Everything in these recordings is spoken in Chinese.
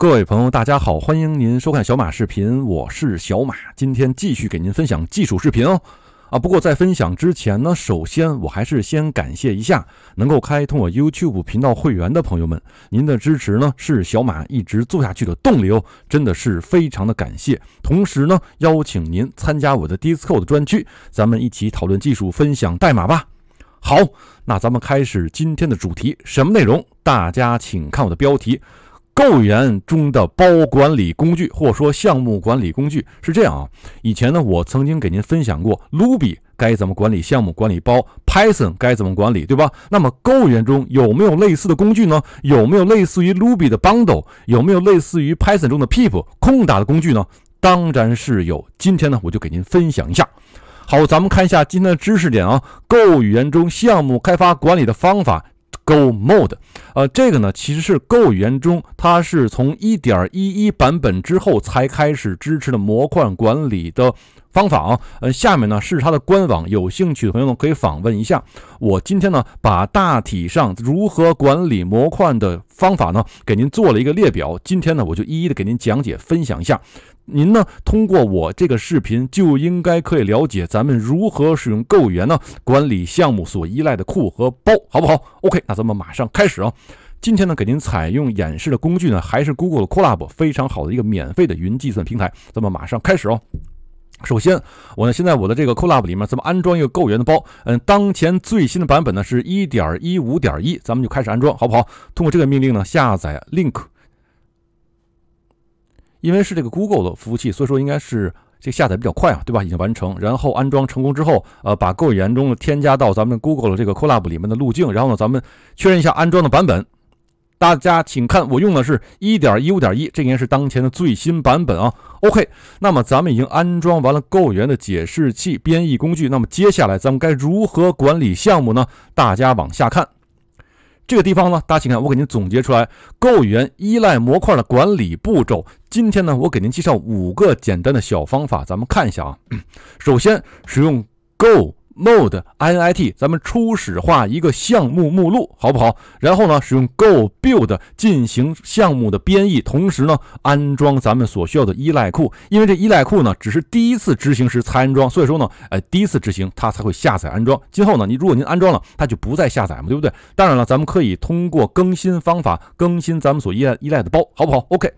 各位朋友，大家好，欢迎您收看小马视频，我是小马，今天继续给您分享技术视频哦。啊，不过在分享之前呢，首先我还是先感谢一下能够开通我 YouTube 频道会员的朋友们，您的支持呢是小马一直做下去的动力哦，真的是非常的感谢。同时呢，邀请您参加我的 Discord 的专区，咱们一起讨论技术，分享代码吧。好，那咱们开始今天的主题，什么内容？大家请看我的标题。Go 语言中的包管理工具，或者说项目管理工具是这样啊。以前呢，我曾经给您分享过 Ruby 该怎么管理项目管理包，Python 该怎么管理，对吧？那么 Go 语言中有没有类似的工具呢？有没有类似于 Ruby 的 Bundle？有没有类似于 Python 中的 pip 空打的工具呢？当然是有。今天呢，我就给您分享一下。好，咱们看一下今天的知识点啊。Go 语言中项目开发管理的方法。Go mod，e 呃，这个呢，其实是 Go 语言中，它是从1.11版本之后才开始支持的模块管理的。方法啊，呃，下面呢是它的官网，有兴趣的朋友呢可以访问一下。我今天呢把大体上如何管理模块的方法呢给您做了一个列表。今天呢我就一一的给您讲解分享一下。您呢通过我这个视频就应该可以了解咱们如何使用购物语呢管理项目所依赖的库和包，好不好？OK，那咱们马上开始啊。今天呢给您采用演示的工具呢还是 Google 的 c l o u 非常好的一个免费的云计算平台。咱们马上开始哦。首先，我呢现在我的这个 Colab 里面咱们安装一个购 o 员的包，嗯，当前最新的版本呢是1.15.1，咱们就开始安装，好不好？通过这个命令呢下载 link，因为是这个 Google 的服务器，所以说应该是这下载比较快啊，对吧？已经完成，然后安装成功之后，呃，把购 o 程中添加到咱们 Google 的这个 Colab 里面的路径，然后呢，咱们确认一下安装的版本。大家请看，我用的是一点一五点一，这应该是当前的最新版本啊。OK，那么咱们已经安装完了 Go 语言的解释器编译工具。那么接下来咱们该如何管理项目呢？大家往下看，这个地方呢，大家请看，我给您总结出来 Go 语言依赖模块的管理步骤。今天呢，我给您介绍五个简单的小方法，咱们看一下啊。首先，使用 Go。mode init，咱们初始化一个项目目录，好不好？然后呢，使用 go build 进行项目的编译，同时呢，安装咱们所需要的依赖库。因为这依赖库呢，只是第一次执行时才安装，所以说呢，呃，第一次执行它才会下载安装。今后呢，你如果您安装了，它就不再下载嘛，对不对？当然了，咱们可以通过更新方法更新咱们所依赖依赖的包，好不好？OK。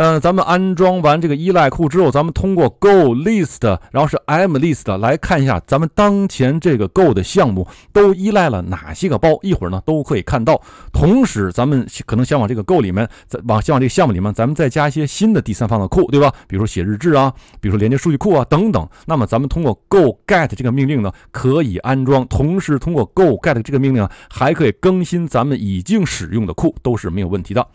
嗯，咱们安装完这个依赖库之后，咱们通过 go list，然后是 m list 来看一下咱们当前这个 go 的项目都依赖了哪些个包。一会儿呢，都可以看到。同时，咱们可能想往这个 go 里面，再往想往这个项目里面，咱们再加一些新的第三方的库，对吧？比如说写日志啊，比如说连接数据库啊等等。那么，咱们通过 go get 这个命令呢，可以安装；同时，通过 go get 这个命令啊，还可以更新咱们已经使用的库，都是没有问题的。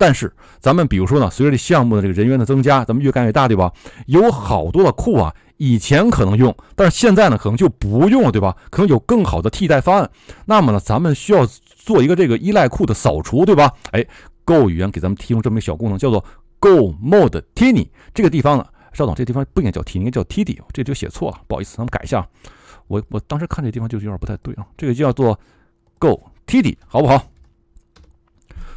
但是，咱们比如说呢，随着这项目的这个人员的增加，咱们越干越大，对吧？有好多的库啊，以前可能用，但是现在呢，可能就不用了，对吧？可能有更好的替代方案。那么呢，咱们需要做一个这个依赖库的扫除，对吧？哎，Go 语言给咱们提供这么一个小功能，叫做 Go Mod e t i n y 这个地方呢，邵总，这地方不应该叫 t i n y 应该叫 t i d 这就写错了，不好意思，咱们改一下。我我当时看这地方就有点不太对啊，这个就叫做 Go t i d 好不好？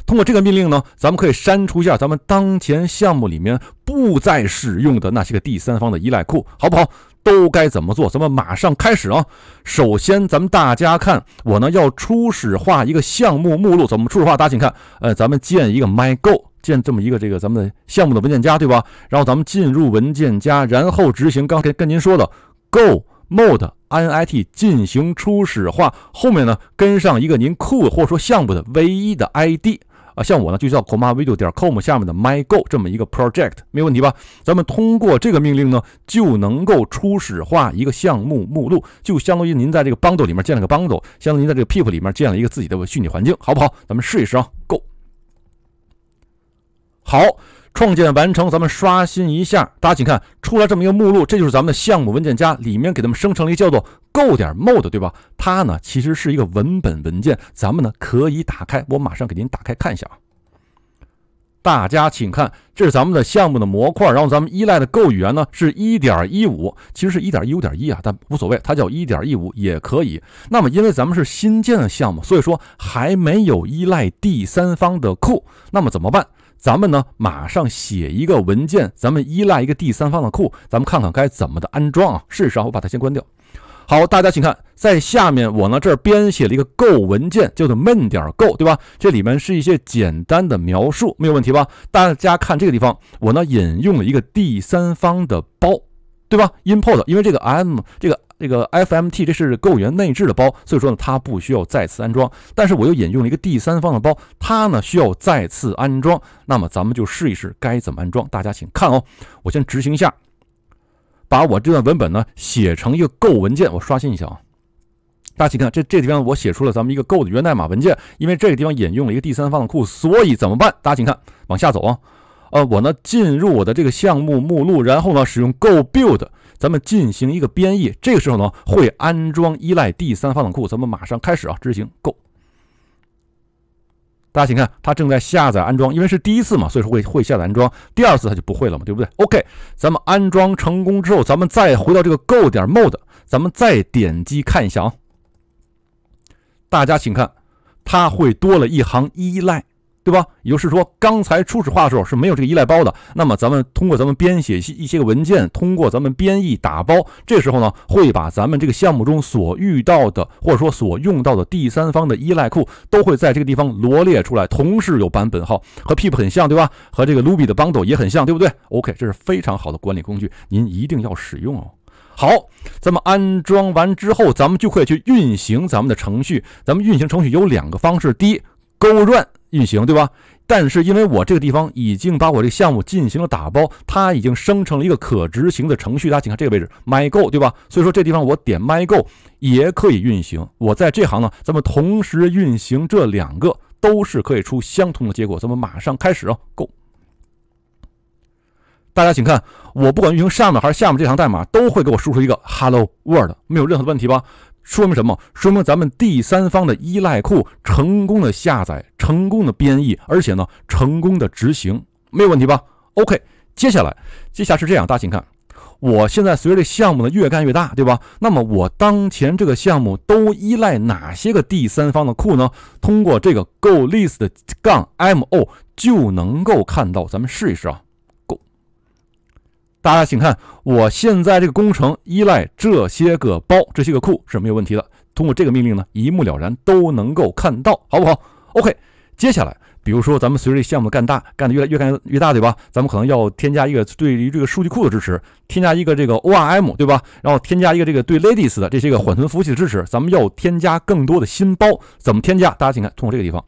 通过这个命令呢，咱们可以删除一下咱们当前项目里面不再使用的那些个第三方的依赖库，好不好？都该怎么做？咱们马上开始啊！首先，咱们大家看，我呢要初始化一个项目目录，怎么初始化？大家请看，呃，咱们建一个 my go，建这么一个这个咱们的项目的文件夹，对吧？然后咱们进入文件夹，然后执行刚才跟您说的 go mod e init 进行初始化，后面呢跟上一个您库或者说项目的唯一的 ID。啊，像我呢，就叫 comavideo 点 com 下面的 my go 这么一个 project 没有问题吧？咱们通过这个命令呢，就能够初始化一个项目目录，就相当于您在这个 bundle 里面建了个 bundle，相当于您在这个 p i p 里面建了一个自己的虚拟环境，好不好？咱们试一试啊，go，好，创建完成，咱们刷新一下，大家请看，出来这么一个目录，这就是咱们的项目文件夹，里面给咱们生成了一个叫做。够点 mod e 对吧？它呢其实是一个文本文件，咱们呢可以打开，我马上给您打开看一下啊。大家请看，这是咱们的项目的模块，然后咱们依赖的够语言呢是1.15，其实是一点一五点一啊，但无所谓，它叫一点一五也可以。那么因为咱们是新建的项目，所以说还没有依赖第三方的库，那么怎么办？咱们呢马上写一个文件，咱们依赖一个第三方的库，咱们看看该怎么的安装啊。事实上，我把它先关掉。好，大家请看，在下面我呢这儿编写了一个 go 文件，叫做闷点儿 go，对吧？这里面是一些简单的描述，没有问题吧？大家看这个地方，我呢引用了一个第三方的包，对吧？import，因为这个 m 这个这个 fmt 这是 Go 语内置的包，所以说呢它不需要再次安装。但是我又引用了一个第三方的包，它呢需要再次安装。那么咱们就试一试该怎么安装，大家请看哦。我先执行一下。把我这段文本呢写成一个 Go 文件，我刷新一下啊。大家请看，这这地方我写出了咱们一个 Go 的源代码文件，因为这个地方引用了一个第三方的库，所以怎么办？大家请看，往下走啊。呃，我呢进入我的这个项目目录，然后呢使用 Go build，咱们进行一个编译。这个时候呢会安装依赖第三方的库，咱们马上开始啊执行 Go。大家请看，它正在下载安装，因为是第一次嘛，所以说会会下载安装。第二次它就不会了嘛，对不对？OK，咱们安装成功之后，咱们再回到这个 Go 点 Mode，咱们再点击看一下啊。大家请看，它会多了一行依赖。对吧？也就是说，刚才初始化的时候是没有这个依赖包的。那么，咱们通过咱们编写一些个文件，通过咱们编译打包，这时候呢，会把咱们这个项目中所遇到的，或者说所用到的第三方的依赖库，都会在这个地方罗列出来，同时有版本号和 Pip 很像，对吧？和这个 Ruby 的 Bundle 也很像，对不对？OK，这是非常好的管理工具，您一定要使用哦。好，咱们安装完之后，咱们就可以去运行咱们的程序。咱们运行程序有两个方式，第一，Go run。运行对吧？但是因为我这个地方已经把我这个项目进行了打包，它已经生成了一个可执行的程序。大家请看这个位置，mygo 对吧？所以说这地方我点 mygo 也可以运行。我在这行呢，咱们同时运行这两个都是可以出相同的结果。咱们马上开始啊 g o 大家请看，我不管运行上面还是下面这行代码，都会给我输出一个 Hello World，没有任何问题吧？说明什么？说明咱们第三方的依赖库成功的下载、成功的编译，而且呢，成功的执行，没有问题吧？OK，接下来，接下来是这样，大家请看，我现在随着项目呢越干越大，对吧？那么我当前这个项目都依赖哪些个第三方的库呢？通过这个 go list -mo 就能够看到，咱们试一试啊。大家请看，我现在这个工程依赖这些个包、这些个库是没有问题的。通过这个命令呢，一目了然，都能够看到，好不好？OK，接下来，比如说咱们随着项目干大，干的越来越干越大，对吧？咱们可能要添加一个对于这个数据库的支持，添加一个这个 ORM，对吧？然后添加一个这个对 l a d i e s 的这些个缓存服务器的支持，咱们要添加更多的新包，怎么添加？大家请看，通过这个地方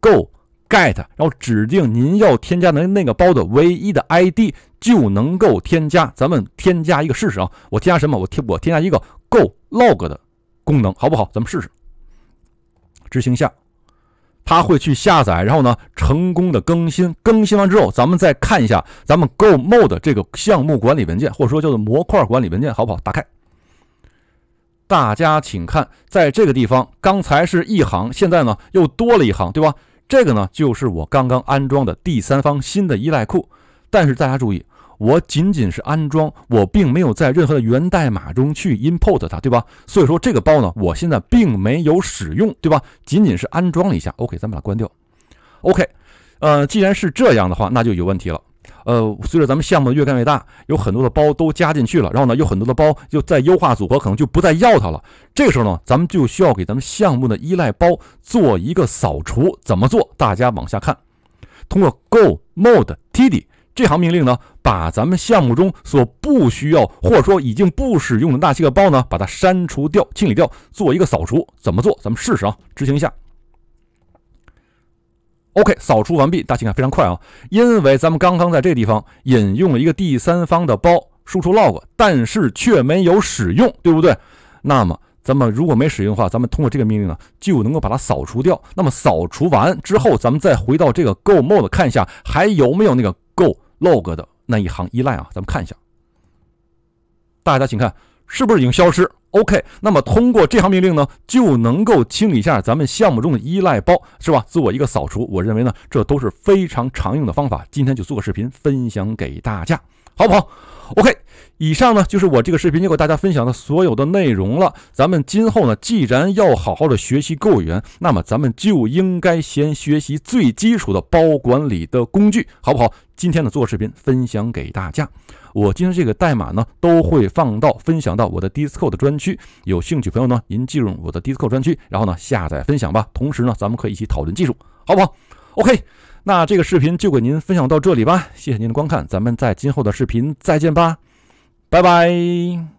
，go。get，然后指定您要添加的那个包的唯一的 ID，就能够添加。咱们添加一个试试啊。我添加什么？我添我添加一个 Go Log 的功能，好不好？咱们试试。执行下，它会去下载，然后呢，成功的更新。更新完之后，咱们再看一下咱们 Go Mod e 这个项目管理文件，或者说叫做模块管理文件，好不好？打开，大家请看，在这个地方，刚才是一行，现在呢又多了一行，对吧？这个呢，就是我刚刚安装的第三方新的依赖库，但是大家注意，我仅仅是安装，我并没有在任何的源代码中去 import 它，对吧？所以说这个包呢，我现在并没有使用，对吧？仅仅是安装了一下。OK，咱把它关掉。OK，呃，既然是这样的话，那就有问题了。呃，随着咱们项目越干越大，有很多的包都加进去了，然后呢，有很多的包又在优化组合，可能就不再要它了。这个时候呢，咱们就需要给咱们项目的依赖包做一个扫除。怎么做？大家往下看。通过 go mod e tidy 这行命令呢，把咱们项目中所不需要或者说已经不使用的那些个包呢，把它删除掉、清理掉，做一个扫除。怎么做？咱们试试啊，执行一下。OK，扫除完毕，大家请看，非常快啊，因为咱们刚刚在这个地方引用了一个第三方的包，输出 log，但是却没有使用，对不对？那么咱们如果没使用的话，咱们通过这个命令呢，就能够把它扫除掉。那么扫除完之后，咱们再回到这个 go mod e 看一下，还有没有那个 go log 的那一行依赖啊？咱们看一下，大家请看。是不是已经消失？OK，那么通过这行命令呢，就能够清理一下咱们项目中的依赖包，是吧？做一个扫除。我认为呢，这都是非常常用的方法。今天就做个视频分享给大家。好不好？OK，以上呢就是我这个视频要给大家分享的所有的内容了。咱们今后呢，既然要好好的学习购员，那么咱们就应该先学习最基础的包管理的工具，好不好？今天呢做视频分享给大家，我今天这个代码呢都会放到分享到我的 Discord 的专区，有兴趣朋友呢，您进入我的 Discord 专区，然后呢下载分享吧。同时呢，咱们可以一起讨论技术，好不好？OK。那这个视频就给您分享到这里吧，谢谢您的观看，咱们在今后的视频再见吧，拜拜。